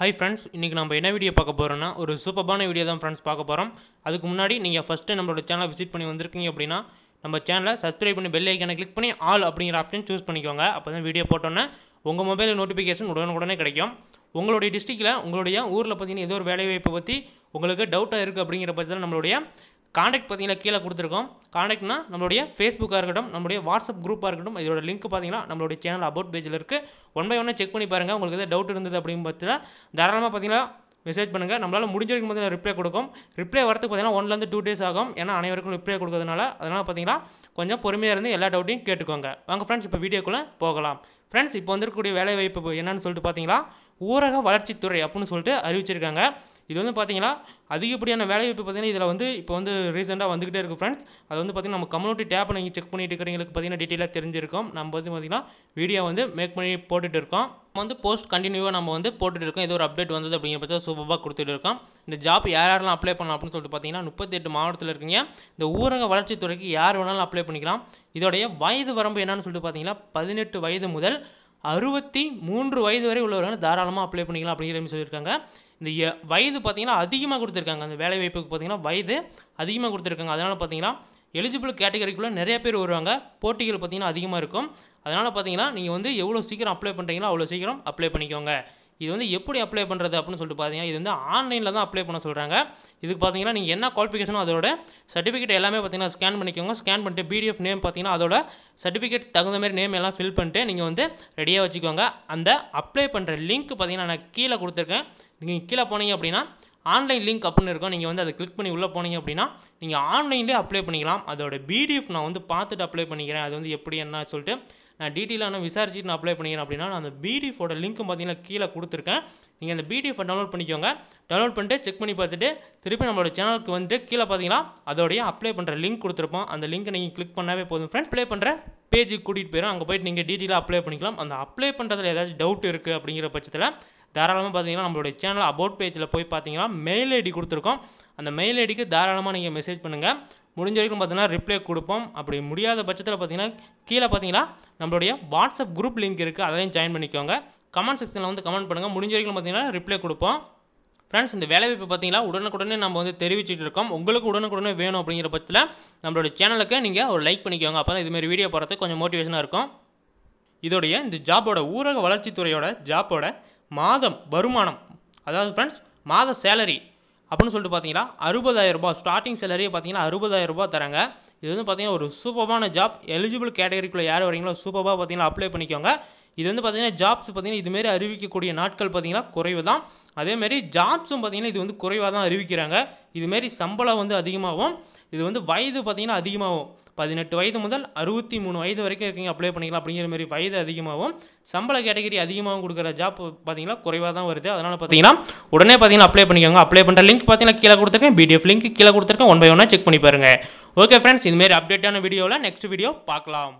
hi friends இன்றைக்கி நம்ம என்ன வீடியோ பார்க்க போகிறோன்னா ஒரு சூப்பரான வீடியோ தான் ஃப்ரெண்ட்ஸ் பார்க்க போகிறோம் அதுக்கு முன்னாடி நீங்கள் ஃபஸ்ட்டு நம்மளோட சேனலை விசிட் பண்ணி வந்திருக்கீங்க அப்படின்னா நம்ம சேனலை சப்ஸ்கிரைப் பண்ணி பெல் ஐக்கானை கிளிக் பண்ணி ஆல் அப்படிங்கிற ஆப்ஷன் சூஸ் பண்ணிக்கோங்க அப்போ தான் வீடியோ போட்டோன்னே உங்கள் மொபைலில் நோட்டிஃபிகேஷன் உடனுக்குடனே கிடைக்கும் உங்களுடைய டிஸ்ட்ரிக்டில் உங்களுடைய ஊரில் பார்த்தீங்கன்னா ஏதோ ஒரு வேலைவாய்ப்பை பற்றி உங்களுக்கு டவுட்டாக இருக்குது அப்படிங்கிற பட்சத்தில் நம்மளுடைய காண்டாக்ட் பார்த்தீங்கன்னா கீழே கொடுத்துருக்கோம் காண்டாக்ட்னா நம்மளுடைய ஃபேஸ்புக்காக இருக்கட்டும் நம்மளுடைய வாட்ஸ்அப் குரூப்பாக இருக்கட்டும் இதோட லிங்க் பார்த்தீங்கன்னா நம்மளுடைய சேனல் அபவுட் பேஜில் இருக்குது ஒன் பை ஒன்னே செக் பண்ணி பாருங்கள் உங்களுக்கு எதாவது டவுட் இருந்தது அப்படின்னு பார்த்தீங்கன்னா தாராளமாக பார்த்தீங்கன்னா மெசேஜ் பண்ணுங்கள் நம்மளால் முடிஞ்ச வரைக்கும் வந்து ரிப்ளை கொடுக்கும் ரிப்ளை வரதுக்கு பார்த்தீங்கன்னா ஒன்லேருந்து டூ டேஸ் ஆகும் ஏன்னா அனைவருக்கும் ரிப்ளை கொடுக்கறதுனால அதனால் பார்த்தீங்கன்னா கொஞ்சம் பொறுமையாக இருந்து எல்லா டவுட்டையும் கேட்டுக்கோங்க வாங்க ஃப்ரெண்ட்ஸ் இப்போ வீடியோக்குள்ளே போகலாம் ஃப்ரெண்ட்ஸ் இப்போ வந்திருக்கக்கூடிய வேலைவாய்ப்பு என்னன்னு சொல்லிட்டு பார்த்தீங்கன்னா ஊரக வளர்ச்சித்துறை அப்படின்னு சொல்லிட்டு அறிவிச்சிருக்காங்க இது வந்து பார்த்தீங்கன்னா அதிகப்படியான வேலைவாய்ப்பு பார்த்தீங்கன்னா இதில் வந்து இப்போ வந்து ரீசெண்டாக வந்துகிட்டே இருக்கும் ஃப்ரெண்ட்ஸ் அது வந்து பார்த்தீங்கன்னா நம்ம கம்யூனிட்டி டேப் நீங்கள் செக் பண்ணிட்டு இருக்கிறவங்களுக்கு பார்த்தீங்கன்னா டீட்டெயிலாக தெரிஞ்சிருக்கும் நம்ம வந்து பார்த்தீங்கன்னா வீடியோ வந்து மேக் பண்ணி போட்டுட்டு இருக்கோம் நம்ம வந்து போஸ்ட் கண்டினியூவாக நம்ம வந்து போட்டுட்டு இருக்கோம் ஏதோ ஒரு அப்டேட் வந்தது அப்படிங்கிற பற்றி சூப்பராக கொடுத்துட்டு இருக்கோம் இந்த ஜாப் யார் யாரெல்லாம் அப்ளை பண்ணலாம் அப்படின்னு சொல்லிட்டு பார்த்தீங்கன்னா முப்பத்தெட்டு மாவட்டத்தில் இருக்கீங்க இந்த ஊரக வளர்ச்சித்துறைக்கு யார் வேணாலும் அப்ளை பண்ணிக்கலாம் இதோடைய வயது வரம்பு என்னன்னு சொல்லிட்டு பார்த்தீங்கன்னா பதினெட்டு வயது முதல் அறுபத்தி மூன்று வயது வரை உள்ளவர்கள் தாராளமாக அப்ளை பண்ணிக்கலாம் அப்படிங்கிற மாதிரி சொல்லியிருக்காங்க இந்த வயது பார்த்தீங்கன்னா அதிகமாக கொடுத்துருக்காங்க அந்த வேலை வாய்ப்புக்கு பார்த்தீங்கன்னா வயது அதிகமாக கொடுத்துருக்காங்க அதனால் பார்த்தீங்கன்னா எலிஜிபிள் கேட்டகரிக்குள்ளே நிறைய பேர் வருவாங்க போட்டிகள் பார்த்தீங்கன்னா அதிகமாக இருக்கும் அதனால் பார்த்தீங்கன்னா நீங்கள் வந்து எவ்வளோ சீக்கிரம் அப்ளை பண்ணுறீங்களோ அவ்வளோ சீக்கிரம் அப்ளை பண்ணிக்கோங்க இது வந்து எப்படி அப்ளை பண்ணுறது அப்படின்னு சொல்லிட்டு பார்த்தீங்கன்னா இது வந்து ஆன்லைனில் தான் அப்ளை பண்ண சொல்கிறாங்க இதுக்கு பார்த்தீங்கன்னா நீங்கள் என்ன குவாலிஃபிகேஷனோ அதோட சர்டிஃபிகேட் எல்லாமே பார்த்தீங்கன்னா ஸ்கேன் பண்ணிக்கோங்க ஸ்கேன் பண்ணிட்டு பிடிஎஃப் நேம் பார்த்தீங்கன்னா அதோட சர்டிஃபிகேட் தகுந்த மாதிரி நேம் எல்லாம் ஃபில் பண்ணிட்டு நீங்கள் வந்து ரெடியாக வச்சுக்கோங்க அந்த அப்ளை பண்ணுற லிங்க் பார்த்தீங்கன்னா நான் கீழே கொடுத்துருக்கேன் நீங்கள் கீழே போனீங்க அப்படின்னா ஆன்லைன் லிங்க் அப்படின்னு இருக்கும் நீங்கள் வந்து அதை கிளிக் பண்ணி உள்ளே போனீங்க அப்படின்னா நீங்கள் ஆன்லைன்லேயே அப்ளை பண்ணிக்கலாம் அதோட பிடிஎஃப் நான் வந்து பார்த்துட்டு அப்ளை பண்ணிக்கிறேன் அது வந்து எப்படி என்ன சொல்லிட்டு நான் டீட்டெயிலாக இன்னும் விசாரிச்சுட்டு நான் அப்ளை பண்ணிக்கிறேன் அப்படின்னா நான் அந்த பிடிஎஃபோட லிங்க்கும் பார்த்தீங்கன்னா கீழே கொடுத்துருக்கேன் நீங்கள் அந்த பிடிஎஃபை டவுன்லோட் பண்ணிக்கோங்க டவுன்லோட் பண்ணிட்டு செக் பண்ணி பார்த்துட்டு திருப்பி நம்மளோட சேனலுக்கு வந்துட்டு கீழே பார்த்தீங்கன்னா அதோடைய அப்ளை பண்ணுற லிங்க் கொடுத்துருப்போம் அந்த லிங்க்கை நீங்கள் கிளிக் பண்ணாவே போதும் ஃப்ரெண்ட்ஸ் ப்ளே பண்ணுற பேஜுக்கு கூட்டிகிட்டு போயிடும் அங்கே போயிட்டு நீங்கள் டீட்டெயிலாக அப்ளை பண்ணிக்கலாம் அந்த அப்ளை பண்ணுறதுல ஏதாச்சும் டவுட் இருக்குது அப்படிங்கிற பட்சத்தில் தாராளமாக பார்த்தீங்கன்னா நம்மளுடைய சேனல் அபவுட் பேஜில் போய் பார்த்தீங்கன்னா மெயில் ஐடி கொடுத்துருக்கோம் அந்த மெயில் ஐடிக்கு தாராளமாக நீங்கள் மெசேஜ் பண்ணுங்கள் முடிஞ்ச வரைக்கும் பார்த்தீங்கன்னா ரிப்ளை கொடுப்போம் அப்படி முடியாத பட்சத்தில் பார்த்தீங்கன்னா கீழே பார்த்தீங்கன்னா நம்மளுடைய வாட்ஸ்அப் குரூப் லிங்க் இருக்குது அதையும் ஜாயின் பண்ணிக்கோங்க கமெண்ட் செக்ஷனில் வந்து கமெண்ட் பண்ணுங்கள் முடிஞ்ச வரைக்கும் பார்த்தீங்கன்னா ரிப்ளை கொடுப்போம் ஃப்ரெண்ட்ஸ் இந்த வேலைவாய்ப்பு பார்த்தீங்கன்னா உடனுக்குடனே நம்ம வந்து தெரிவிச்சுட்டு இருக்கோம் உங்களுக்கு உடனுக்குடனே வேணும் அப்படிங்கிற பட்சத்தில் நம்மளோட சேனலுக்கு நீங்கள் ஒரு லைக் பண்ணிக்கோங்க அப்போ தான் இதுமாரி வீடியோ போகிறதுக்கு கொஞ்சம் மோட்டிவேஷனாக இருக்கும் இதோடைய இந்த ஜாபோட ஊரக வளர்ச்சித்துறையோட ஜாப்போட மாதம் வருமானம் அதாவது ஃப்ரெண்ட்ஸ் மாத சேலரி அப்படின்னு சொல்லிட்டு பார்த்தீங்கன்னா அறுபதாயிரம் ரூபாய் ஸ்டார்டிங் சேலரியே பார்த்தீங்கன்னா அறுபதாயிரம் ரூபாய் தராங்க இது வந்து பார்த்தீங்கன்னா ஒரு சூப்பரான ஜாப் எலிஜிபிள் கேட்டகரிக்குள்ளே யார் வரீங்களோ சூப்பராக பார்த்தீங்கன்னா அப்ளை பண்ணிக்கோங்க இது வந்து பார்த்தீங்கன்னா ஜாப்ஸ் பார்த்தீங்கன்னா இதுமாரி அறிவிக்கக்கூடிய நாட்கள் பார்த்தீங்கன்னா குறைவு தான் அதேமாரி ஜாப்ஸும் பார்த்தீங்கன்னா இது வந்து குறைவாக தான் அறிவிக்கிறாங்க இதுமாரி சம்பளம் வந்து அதிகமாகும் இது வந்து வயது பார்த்தீங்கன்னா அதிகமாகும் பதினெட்டு வயது முதல் அறுபத்தி மூணு வயது வரைக்கும் இருக்கீங்க அப்ளை பண்ணிக்கலாம் அப்படிங்கிற மாதிரி வயது அதிகமாகவும் சம்பள கேட்டகரி அதிகமாகவும் கொடுக்குற ஜாப் பார்த்தீங்கன்னா குறைவாக தான் வருது அதனால் பார்த்தீங்கன்னா உடனே பார்த்தீங்கன்னா அப்ளை பண்ணிக்கோங்க அப்ளை பண்ணுற லிங்க் பார்த்தீங்கன்னா கீழே கொடுத்துருக்கேன் பிடிஎஃப் லிங்க் கீழே கொடுத்துருக்கேன் ஒன் பை ஒன்னாக செக் பண்ணி பாருங்கள் ஓகே ஃப்ரெண்ட்ஸ் இதுமாரி அப்டேட்டான வீடியோவில் நெக்ஸ்ட் வீடியோ பார்க்கலாம்